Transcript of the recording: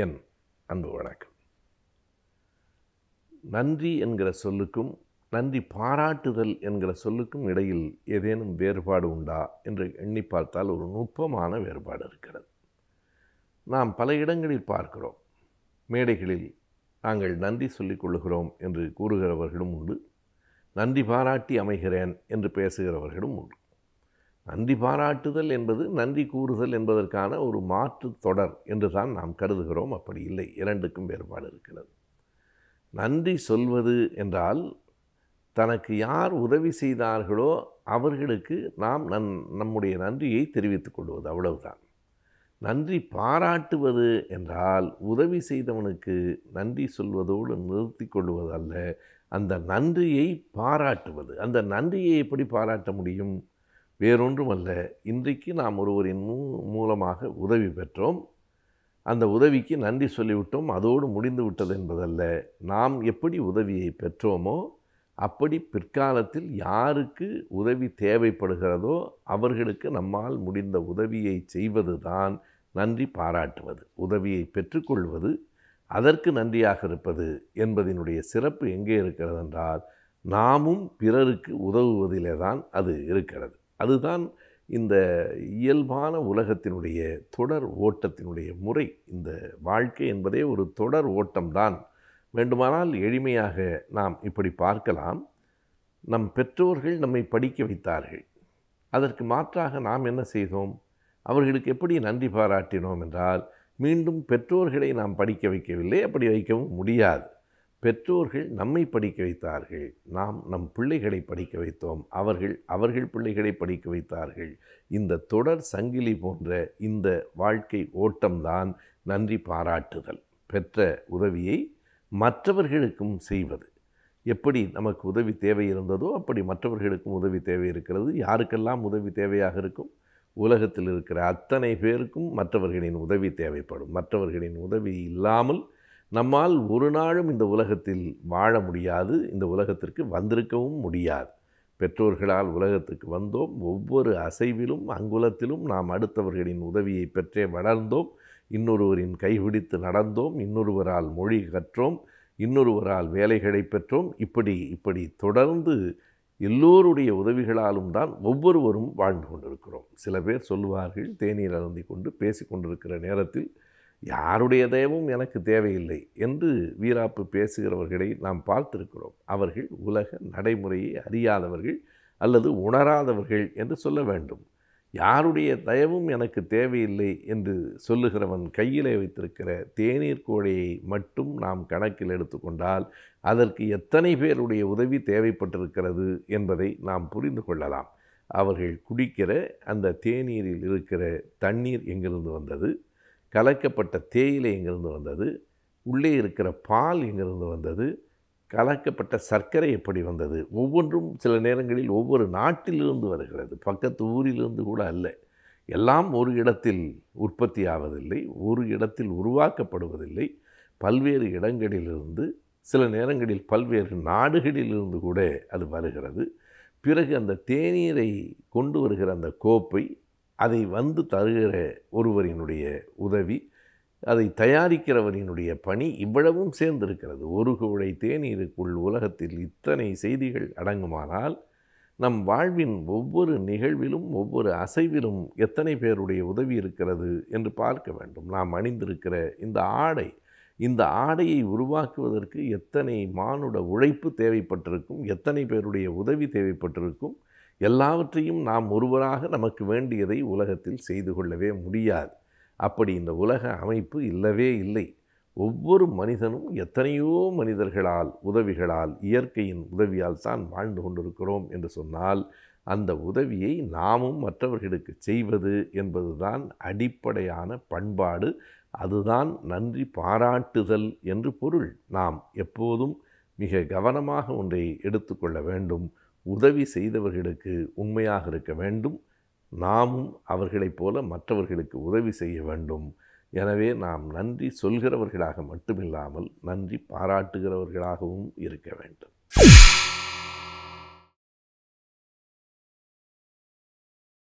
என் அன்பு வணக்கம் நன்றி என்கிற சொல்லுக்கும் நன்றி பாராட்டுதல் என்கிற சொல்லுக்கும் இடையில் ஏதேனும் வேறுபாடு உண்டா என்று எண்ணி பார்த்தால் ஒரு நுட்பமான வேறுபாடு இருக்கிறது நாம் பல இடங்களில் பார்க்கிறோம் மேடைகளில் நாங்கள் நன்றி சொல்லிக் கொள்ளுகிறோம் என்று கூறுகிறவர்களும் உண்டு நன்றி பாராட்டி அமைகிறேன் என்று பேசுகிறவர்களும் உண்டு நன்றி பாராட்டுதல் என்பது நன்றி கூறுதல் என்பதற்கான ஒரு மாற்று தொடர் என்று தான் நாம் கருதுகிறோம் அப்படி இல்லை இரண்டுக்கும் வேறுபாடு இருக்கிறது நன்றி சொல்வது என்றால் தனக்கு யார் உதவி செய்தார்களோ அவர்களுக்கு நாம் நன் நம்முடைய நன்றியை தெரிவித்துக் கொள்வது அவ்வளவுதான் நன்றி பாராட்டுவது என்றால் உதவி செய்தவனுக்கு நன்றி சொல்வதோடு நிறுத்தி கொள்வது அல்ல அந்த நன்றியை பாராட்டுவது அந்த நன்றியை எப்படி பாராட்ட முடியும் வேறொன்றும் அல்ல இன்றைக்கு நாம் ஒருவரின் மூ மூலமாக உதவி பெற்றோம் அந்த உதவிக்கு நன்றி சொல்லிவிட்டோம் அதோடு முடிந்து விட்டது என்பதல்ல நாம் எப்படி உதவியை பெற்றோமோ அப்படி பிற்காலத்தில் யாருக்கு உதவி தேவைப்படுகிறதோ அவர்களுக்கு நம்மால் முடிந்த உதவியை செய்வது தான் நன்றி பாராட்டுவது உதவியை பெற்றுக்கொள்வது அதற்கு நன்றியாக இருப்பது என்பதனுடைய சிறப்பு எங்கே இருக்கிறது என்றால் நாமும் பிறருக்கு உதவுவதிலே தான் அது இருக்கிறது அதுதான் இந்த இயல்பான உலகத்தினுடைய தொடர் ஓட்டத்தினுடைய முறை இந்த வாழ்க்கை என்பதே ஒரு தொடர் ஓட்டம்தான் வேண்டுமானால் எளிமையாக நாம் இப்படி பார்க்கலாம் நம் பெற்றோர்கள் நம்மை படிக்க வைத்தார்கள் அதற்கு மாற்றாக நாம் என்ன செய்தோம் அவர்களுக்கு எப்படி நன்றி பாராட்டினோம் என்றால் மீண்டும் பெற்றோர்களை நாம் படிக்க வைக்கவில்லை அப்படி வைக்கவும் முடியாது பெற்றோர்கள் நம்மை படிக்க வைத்தார்கள் நாம் நம் பிள்ளைகளை படிக்க வைத்தோம் அவர்கள் அவர்கள் பிள்ளைகளை படிக்க வைத்தார்கள் இந்த தொடர் சங்கிலி போன்ற இந்த வாழ்க்கை ஓட்டம்தான் நன்றி பாராட்டுதல் பெற்ற உதவியை மற்றவர்களுக்கும் செய்வது எப்படி நமக்கு உதவி தேவை இருந்ததோ அப்படி மற்றவர்களுக்கும் உதவி தேவை இருக்கிறது யாருக்கெல்லாம் உதவி தேவையாக இருக்கும் உலகத்தில் இருக்கிற அத்தனை பேருக்கும் மற்றவர்களின் உதவி தேவைப்படும் மற்றவர்களின் உதவி இல்லாமல் நம்மால் ஒரு நாளும் இந்த உலகத்தில் வாழ முடியாது இந்த உலகத்திற்கு வந்திருக்கவும் முடியாது பெற்றோர்களால் உலகத்துக்கு வந்தோம் ஒவ்வொரு அசைவிலும் அங்குலத்திலும் நாம் அடுத்தவர்களின் உதவியை பெற்றே வளர்ந்தோம் இன்னொருவரின் கைபிடித்து நடந்தோம் இன்னொருவரால் மொழி கற்றோம் இன்னொருவரால் வேலைகளை பெற்றோம் இப்படி இப்படி தொடர்ந்து எல்லோருடைய உதவிகளாலும் தான் ஒவ்வொருவரும் வாழ்ந்து கொண்டிருக்கிறோம் சில பேர் சொல்லுவார்கள் தேநீர் அருந்தி கொண்டு பேசி கொண்டிருக்கிற நேரத்தில் யாருடைய தயவும் எனக்கு தேவையில்லை என்று வீராப்பு பேசுகிறவர்களை நாம் பார்த்திருக்கிறோம் அவர்கள் உலக நடைமுறையை அறியாதவர்கள் அல்லது உணராதவர்கள் என்று சொல்ல வேண்டும் யாருடைய தயவும் எனக்கு தேவையில்லை என்று சொல்லுகிறவன் கையிலே வைத்திருக்கிற தேநீர் கோடையை மட்டும் நாம் கணக்கில் எடுத்துக்கொண்டால் அதற்கு எத்தனை பேருடைய உதவி தேவைப்பட்டிருக்கிறது என்பதை நாம் புரிந்து கொள்ளலாம் அவர்கள் குடிக்கிற அந்த தேநீரில் இருக்கிற தண்ணீர் எங்கிருந்து வந்தது கலக்கப்பட்ட தேயிலை எங்கிருந்து வந்தது உள்ளே இருக்கிற பால் எங்கிருந்து வந்தது கலக்கப்பட்ட சர்க்கரை எப்படி வந்தது ஒவ்வொன்றும் சில நேரங்களில் ஒவ்வொரு நாட்டிலிருந்து வருகிறது பக்கத்து ஊரிலிருந்து கூட அல்ல எல்லாம் ஒரு இடத்தில் உற்பத்தி ஆவதில்லை ஒரு இடத்தில் உருவாக்கப்படுவதில்லை பல்வேறு இடங்களிலிருந்து சில நேரங்களில் பல்வேறு நாடுகளிலிருந்து கூட அது வருகிறது பிறகு அந்த தேநீரை கொண்டு வருகிற அந்த கோப்பை அதை வந்து தருகிற ஒருவரினுடைய உதவி அதை தயாரிக்கிறவரினுடைய பணி இவ்வளவும் சேர்ந்திருக்கிறது ஒரு குழை தேநீருக்குள் உலகத்தில் இத்தனை செய்திகள் அடங்குமானால் நம் வாழ்வின் ஒவ்வொரு நிகழ்விலும் ஒவ்வொரு அசைவிலும் எத்தனை பேருடைய உதவி இருக்கிறது என்று பார்க்க வேண்டும் நாம் அணிந்திருக்கிற இந்த ஆடை இந்த ஆடையை உருவாக்குவதற்கு எத்தனை மானுட உழைப்பு தேவைப்பட்டிருக்கும் எத்தனை பேருடைய உதவி தேவைப்பட்டிருக்கும் எல்லாவற்றையும் நாம் ஒருவராக நமக்கு வேண்டியதை உலகத்தில் செய்து கொள்ளவே முடியாது அப்படி இந்த உலக அமைப்பு இல்லவே இல்லை ஒவ்வொரு மனிதனும் எத்தனையோ மனிதர்களால் உதவிகளால் இயற்கையின் உதவியால் தான் வாழ்ந்து கொண்டிருக்கிறோம் என்று சொன்னால் அந்த உதவியை நாமும் மற்றவர்களுக்கு செய்வது என்பதுதான் அடிப்படையான பண்பாடு அதுதான் நன்றி பாராட்டுதல் என்று பொருள் நாம் எப்போதும் மிக கவனமாக ஒன்றை எடுத்துக்கொள்ள வேண்டும் உதவி செய்தவர்களுக்கு உண்மையாக இருக்க வேண்டும் நாமும் அவர்களைப் போல மற்றவர்களுக்கு உதவி செய்ய வேண்டும் எனவே நாம் நன்றி சொல்கிறவர்களாக மட்டுமில்லாமல் நன்றி பாராட்டுகிறவர்களாகவும் இருக்க வேண்டும்